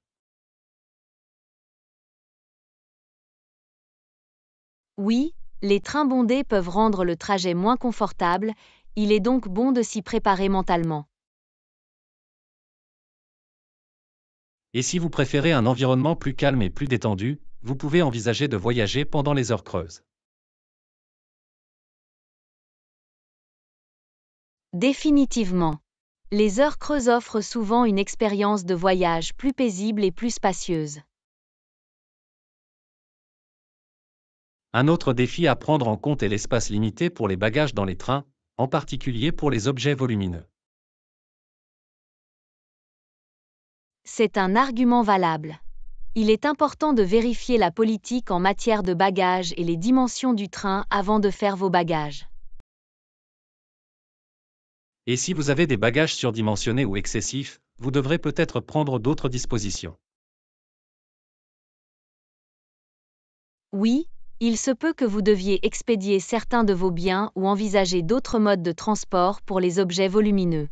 Oui, les trains bondés peuvent rendre le trajet moins confortable, il est donc bon de s'y préparer mentalement. Et si vous préférez un environnement plus calme et plus détendu, vous pouvez envisager de voyager pendant les heures creuses. Définitivement. Les heures creuses offrent souvent une expérience de voyage plus paisible et plus spacieuse. Un autre défi à prendre en compte est l'espace limité pour les bagages dans les trains, en particulier pour les objets volumineux. C'est un argument valable. Il est important de vérifier la politique en matière de bagages et les dimensions du train avant de faire vos bagages. Et si vous avez des bagages surdimensionnés ou excessifs, vous devrez peut-être prendre d'autres dispositions. Oui, il se peut que vous deviez expédier certains de vos biens ou envisager d'autres modes de transport pour les objets volumineux.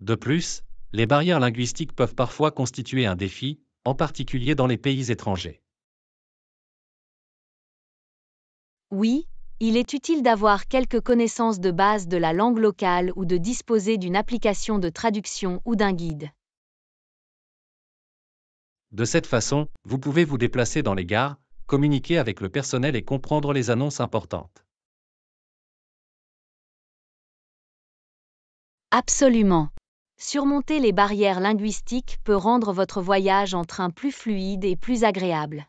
De plus, les barrières linguistiques peuvent parfois constituer un défi, en particulier dans les pays étrangers. Oui, il est utile d'avoir quelques connaissances de base de la langue locale ou de disposer d'une application de traduction ou d'un guide. De cette façon, vous pouvez vous déplacer dans les gares, communiquer avec le personnel et comprendre les annonces importantes. Absolument. Surmonter les barrières linguistiques peut rendre votre voyage en train plus fluide et plus agréable.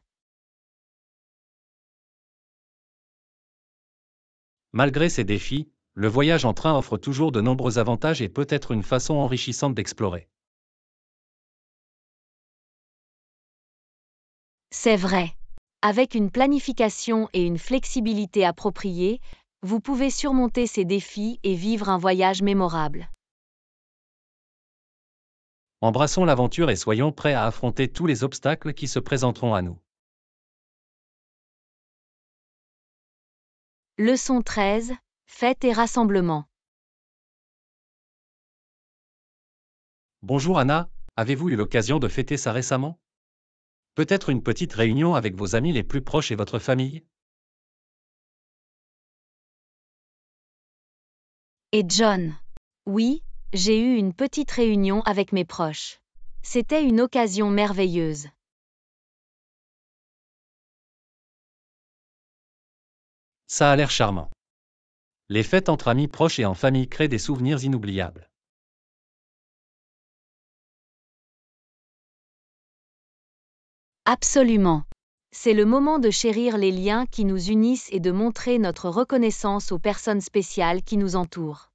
Malgré ces défis, le voyage en train offre toujours de nombreux avantages et peut être une façon enrichissante d'explorer. C'est vrai. Avec une planification et une flexibilité appropriées, vous pouvez surmonter ces défis et vivre un voyage mémorable. Embrassons l'aventure et soyons prêts à affronter tous les obstacles qui se présenteront à nous. Leçon 13. Fêtes et rassemblement. Bonjour Anna, avez-vous eu l'occasion de fêter ça récemment Peut-être une petite réunion avec vos amis les plus proches et votre famille Et John Oui, j'ai eu une petite réunion avec mes proches. C'était une occasion merveilleuse. Ça a l'air charmant. Les fêtes entre amis proches et en famille créent des souvenirs inoubliables. Absolument. C'est le moment de chérir les liens qui nous unissent et de montrer notre reconnaissance aux personnes spéciales qui nous entourent.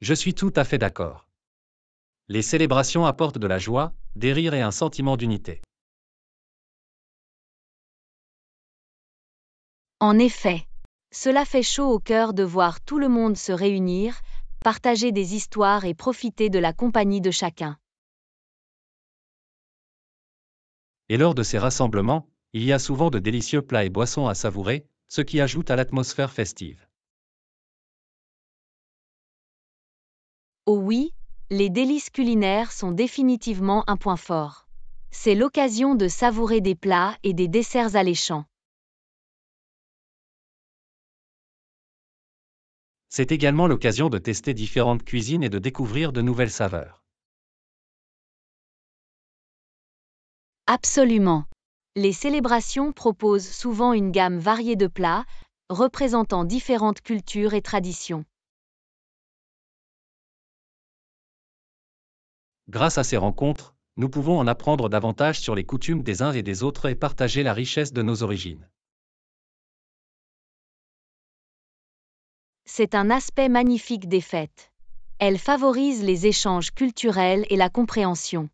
Je suis tout à fait d'accord. Les célébrations apportent de la joie, des rires et un sentiment d'unité. En effet, cela fait chaud au cœur de voir tout le monde se réunir, partager des histoires et profiter de la compagnie de chacun. Et lors de ces rassemblements, il y a souvent de délicieux plats et boissons à savourer, ce qui ajoute à l'atmosphère festive. Oh oui, les délices culinaires sont définitivement un point fort. C'est l'occasion de savourer des plats et des desserts alléchants. C'est également l'occasion de tester différentes cuisines et de découvrir de nouvelles saveurs. Absolument. Les célébrations proposent souvent une gamme variée de plats, représentant différentes cultures et traditions. Grâce à ces rencontres, nous pouvons en apprendre davantage sur les coutumes des uns et des autres et partager la richesse de nos origines. c'est un aspect magnifique des fêtes. Elles favorisent les échanges culturels et la compréhension.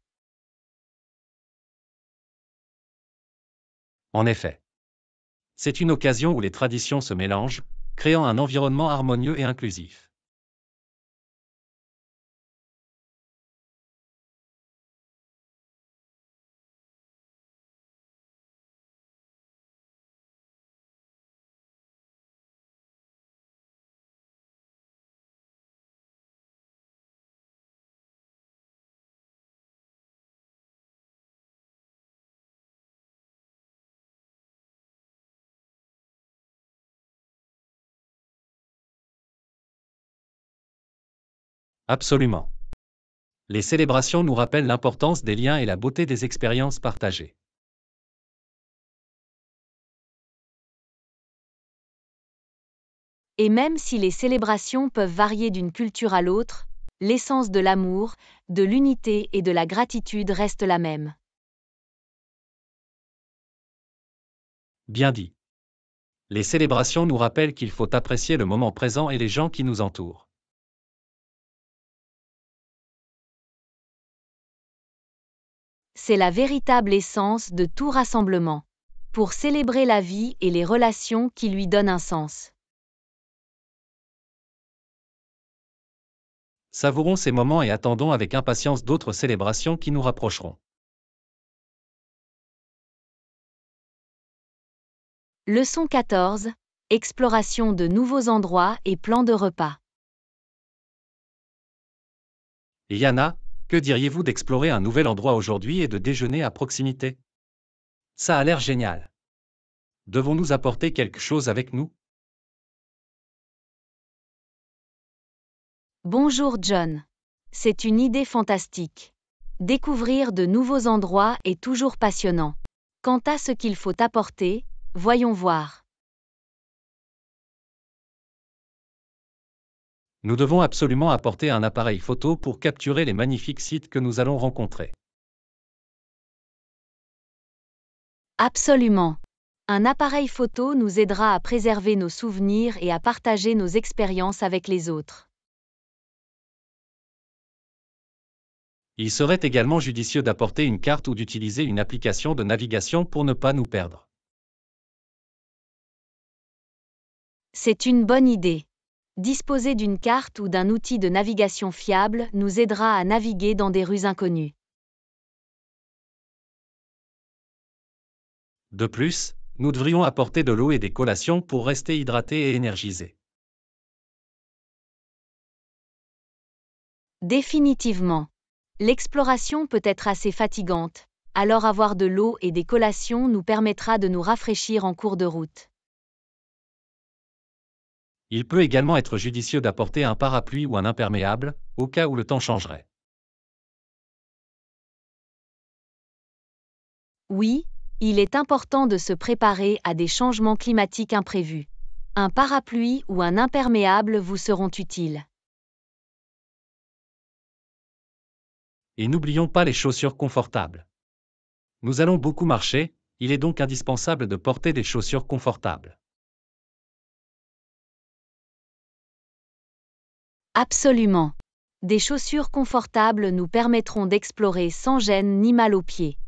En effet. C'est une occasion où les traditions se mélangent, créant un environnement harmonieux et inclusif. Absolument. Les célébrations nous rappellent l'importance des liens et la beauté des expériences partagées. Et même si les célébrations peuvent varier d'une culture à l'autre, l'essence de l'amour, de l'unité et de la gratitude reste la même. Bien dit. Les célébrations nous rappellent qu'il faut apprécier le moment présent et les gens qui nous entourent. C'est la véritable essence de tout rassemblement. Pour célébrer la vie et les relations qui lui donnent un sens. Savourons ces moments et attendons avec impatience d'autres célébrations qui nous rapprocheront. Leçon 14. Exploration de nouveaux endroits et plans de repas. Yana, que diriez-vous d'explorer un nouvel endroit aujourd'hui et de déjeuner à proximité Ça a l'air génial. Devons-nous apporter quelque chose avec nous Bonjour John. C'est une idée fantastique. Découvrir de nouveaux endroits est toujours passionnant. Quant à ce qu'il faut apporter, voyons voir. Nous devons absolument apporter un appareil photo pour capturer les magnifiques sites que nous allons rencontrer. Absolument. Un appareil photo nous aidera à préserver nos souvenirs et à partager nos expériences avec les autres. Il serait également judicieux d'apporter une carte ou d'utiliser une application de navigation pour ne pas nous perdre. C'est une bonne idée. Disposer d'une carte ou d'un outil de navigation fiable nous aidera à naviguer dans des rues inconnues. De plus, nous devrions apporter de l'eau et des collations pour rester hydratés et énergisés. Définitivement. L'exploration peut être assez fatigante, alors avoir de l'eau et des collations nous permettra de nous rafraîchir en cours de route. Il peut également être judicieux d'apporter un parapluie ou un imperméable, au cas où le temps changerait. Oui, il est important de se préparer à des changements climatiques imprévus. Un parapluie ou un imperméable vous seront utiles. Et n'oublions pas les chaussures confortables. Nous allons beaucoup marcher, il est donc indispensable de porter des chaussures confortables. Absolument. Des chaussures confortables nous permettront d'explorer sans gêne ni mal aux pieds.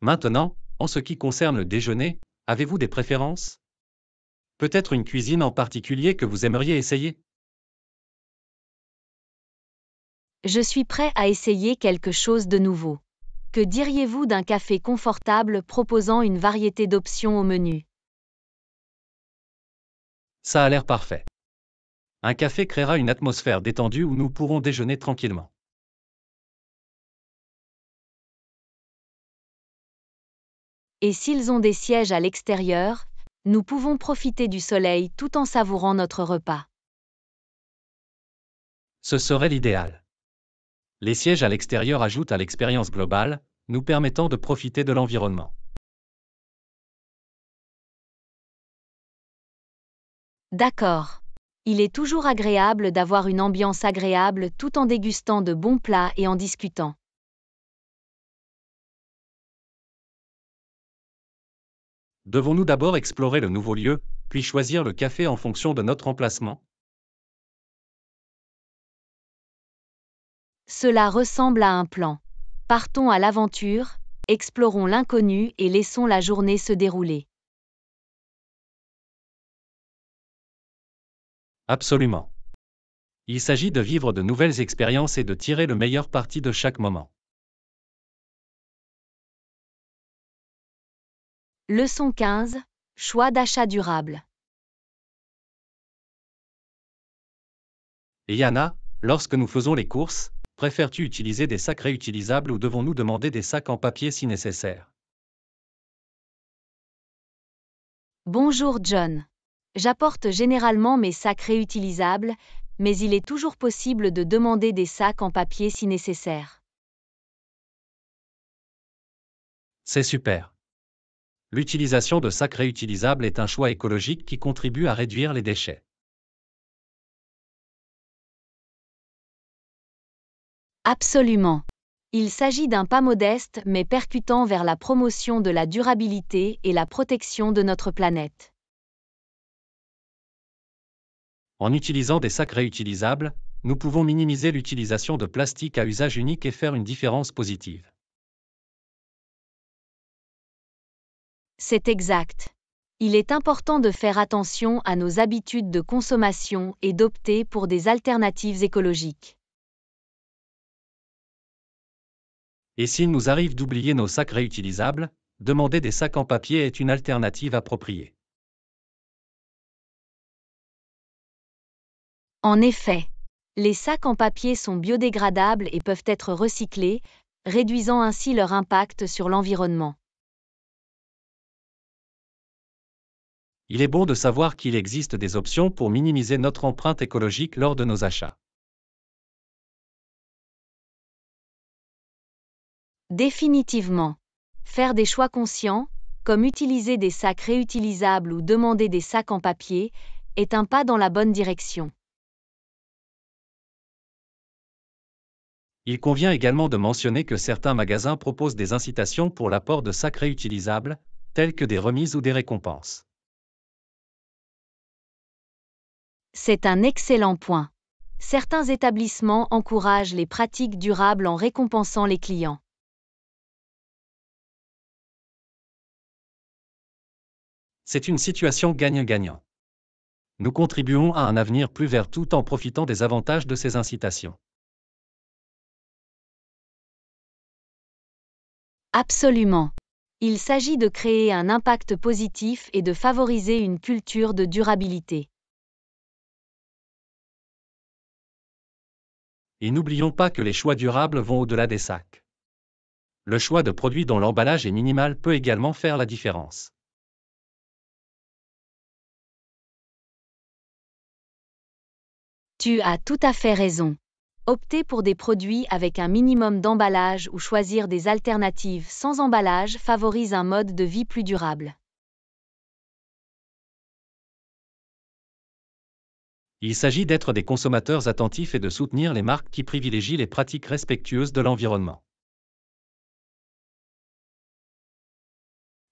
Maintenant, en ce qui concerne le déjeuner, avez-vous des préférences Peut-être une cuisine en particulier que vous aimeriez essayer Je suis prêt à essayer quelque chose de nouveau. Que diriez-vous d'un café confortable proposant une variété d'options au menu ça a l'air parfait. Un café créera une atmosphère détendue où nous pourrons déjeuner tranquillement. Et s'ils ont des sièges à l'extérieur, nous pouvons profiter du soleil tout en savourant notre repas. Ce serait l'idéal. Les sièges à l'extérieur ajoutent à l'expérience globale, nous permettant de profiter de l'environnement. D'accord. Il est toujours agréable d'avoir une ambiance agréable tout en dégustant de bons plats et en discutant. Devons-nous d'abord explorer le nouveau lieu, puis choisir le café en fonction de notre emplacement Cela ressemble à un plan. Partons à l'aventure, explorons l'inconnu et laissons la journée se dérouler. Absolument. Il s'agit de vivre de nouvelles expériences et de tirer le meilleur parti de chaque moment. Leçon 15. Choix d'achat durable. Yana, lorsque nous faisons les courses, préfères-tu utiliser des sacs réutilisables ou devons-nous demander des sacs en papier si nécessaire Bonjour John. J'apporte généralement mes sacs réutilisables, mais il est toujours possible de demander des sacs en papier si nécessaire. C'est super. L'utilisation de sacs réutilisables est un choix écologique qui contribue à réduire les déchets. Absolument. Il s'agit d'un pas modeste mais percutant vers la promotion de la durabilité et la protection de notre planète. En utilisant des sacs réutilisables, nous pouvons minimiser l'utilisation de plastique à usage unique et faire une différence positive. C'est exact. Il est important de faire attention à nos habitudes de consommation et d'opter pour des alternatives écologiques. Et s'il nous arrive d'oublier nos sacs réutilisables, demander des sacs en papier est une alternative appropriée. En effet, les sacs en papier sont biodégradables et peuvent être recyclés, réduisant ainsi leur impact sur l'environnement. Il est bon de savoir qu'il existe des options pour minimiser notre empreinte écologique lors de nos achats. Définitivement. Faire des choix conscients, comme utiliser des sacs réutilisables ou demander des sacs en papier, est un pas dans la bonne direction. Il convient également de mentionner que certains magasins proposent des incitations pour l'apport de sacs réutilisables, tels que des remises ou des récompenses. C'est un excellent point. Certains établissements encouragent les pratiques durables en récompensant les clients. C'est une situation gagnant-gagnant. Nous contribuons à un avenir plus vert tout en profitant des avantages de ces incitations. Absolument. Il s'agit de créer un impact positif et de favoriser une culture de durabilité. Et n'oublions pas que les choix durables vont au-delà des sacs. Le choix de produits dont l'emballage est minimal peut également faire la différence. Tu as tout à fait raison. Opter pour des produits avec un minimum d'emballage ou choisir des alternatives sans emballage favorise un mode de vie plus durable. Il s'agit d'être des consommateurs attentifs et de soutenir les marques qui privilégient les pratiques respectueuses de l'environnement.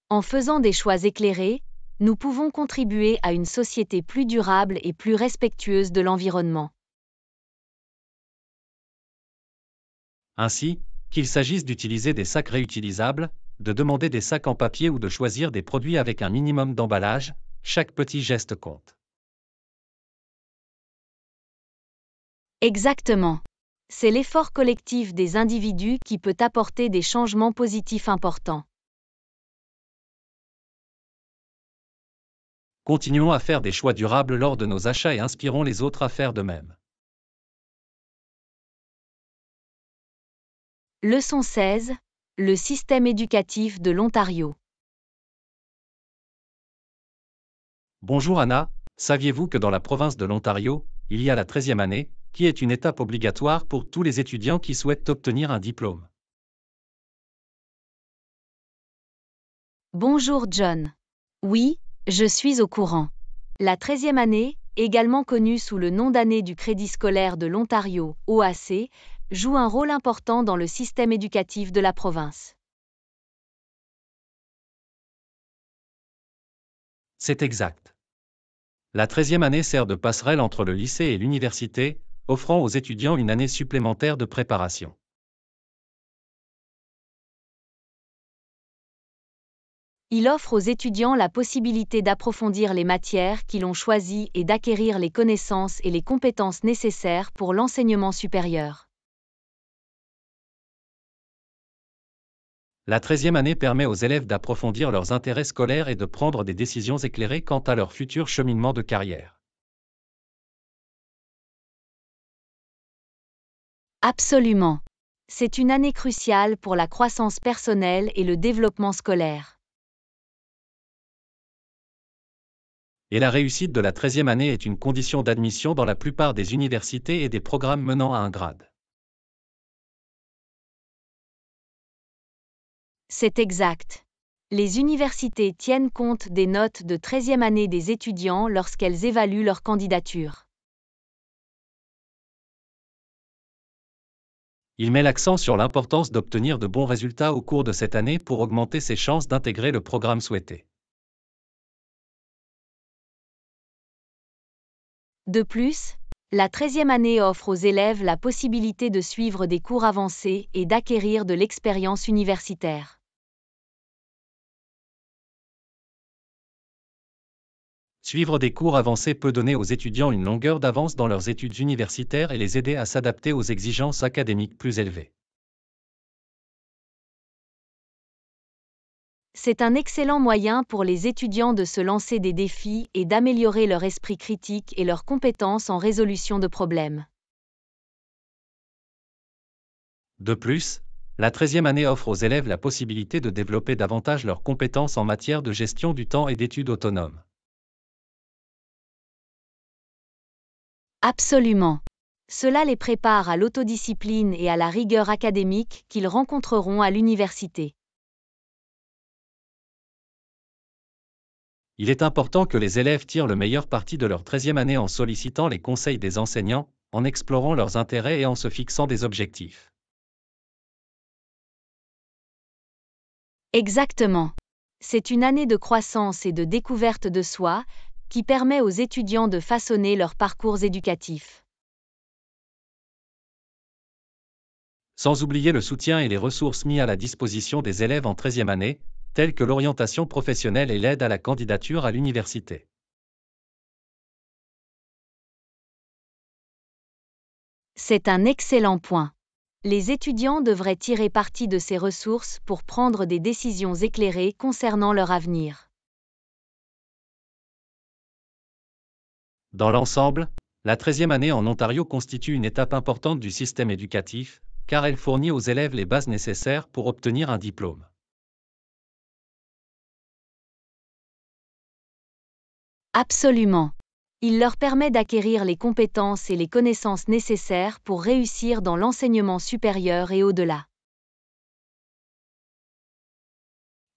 En faisant des choix éclairés, nous pouvons contribuer à une société plus durable et plus respectueuse de l'environnement. Ainsi, qu'il s'agisse d'utiliser des sacs réutilisables, de demander des sacs en papier ou de choisir des produits avec un minimum d'emballage, chaque petit geste compte. Exactement. C'est l'effort collectif des individus qui peut apporter des changements positifs importants. Continuons à faire des choix durables lors de nos achats et inspirons les autres à faire de même. Leçon 16. Le système éducatif de l'Ontario. Bonjour Anna, saviez-vous que dans la province de l'Ontario, il y a la 13e année, qui est une étape obligatoire pour tous les étudiants qui souhaitent obtenir un diplôme Bonjour John. Oui, je suis au courant. La 13e année, également connue sous le nom d'année du Crédit scolaire de l'Ontario, OAC, joue un rôle important dans le système éducatif de la province. C'est exact. La 13e année sert de passerelle entre le lycée et l'université, offrant aux étudiants une année supplémentaire de préparation. Il offre aux étudiants la possibilité d'approfondir les matières qu'ils ont choisies et d'acquérir les connaissances et les compétences nécessaires pour l'enseignement supérieur. La 13e année permet aux élèves d'approfondir leurs intérêts scolaires et de prendre des décisions éclairées quant à leur futur cheminement de carrière. Absolument. C'est une année cruciale pour la croissance personnelle et le développement scolaire. Et la réussite de la 13e année est une condition d'admission dans la plupart des universités et des programmes menant à un grade. C'est exact. Les universités tiennent compte des notes de 13e année des étudiants lorsqu'elles évaluent leur candidature. Il met l'accent sur l'importance d'obtenir de bons résultats au cours de cette année pour augmenter ses chances d'intégrer le programme souhaité. De plus, la 13e année offre aux élèves la possibilité de suivre des cours avancés et d'acquérir de l'expérience universitaire. Suivre des cours avancés peut donner aux étudiants une longueur d'avance dans leurs études universitaires et les aider à s'adapter aux exigences académiques plus élevées. C'est un excellent moyen pour les étudiants de se lancer des défis et d'améliorer leur esprit critique et leurs compétences en résolution de problèmes. De plus, la 13e année offre aux élèves la possibilité de développer davantage leurs compétences en matière de gestion du temps et d'études autonomes. Absolument. Cela les prépare à l'autodiscipline et à la rigueur académique qu'ils rencontreront à l'université. il est important que les élèves tirent le meilleur parti de leur 13e année en sollicitant les conseils des enseignants, en explorant leurs intérêts et en se fixant des objectifs. Exactement. C'est une année de croissance et de découverte de soi qui permet aux étudiants de façonner leurs parcours éducatifs. Sans oublier le soutien et les ressources mis à la disposition des élèves en 13e année, telles que l'orientation professionnelle et l'aide à la candidature à l'université. C'est un excellent point. Les étudiants devraient tirer parti de ces ressources pour prendre des décisions éclairées concernant leur avenir. Dans l'ensemble, la 13e année en Ontario constitue une étape importante du système éducatif, car elle fournit aux élèves les bases nécessaires pour obtenir un diplôme. Absolument. Il leur permet d'acquérir les compétences et les connaissances nécessaires pour réussir dans l'enseignement supérieur et au-delà.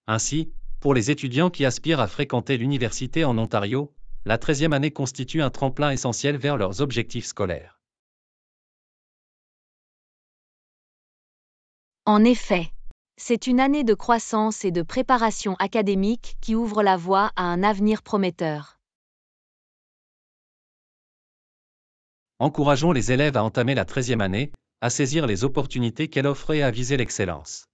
Ainsi, pour les étudiants qui aspirent à fréquenter l'université en Ontario, la 13e année constitue un tremplin essentiel vers leurs objectifs scolaires. En effet, c'est une année de croissance et de préparation académique qui ouvre la voie à un avenir prometteur. Encourageons les élèves à entamer la 13e année, à saisir les opportunités qu'elle offre et à viser l'excellence.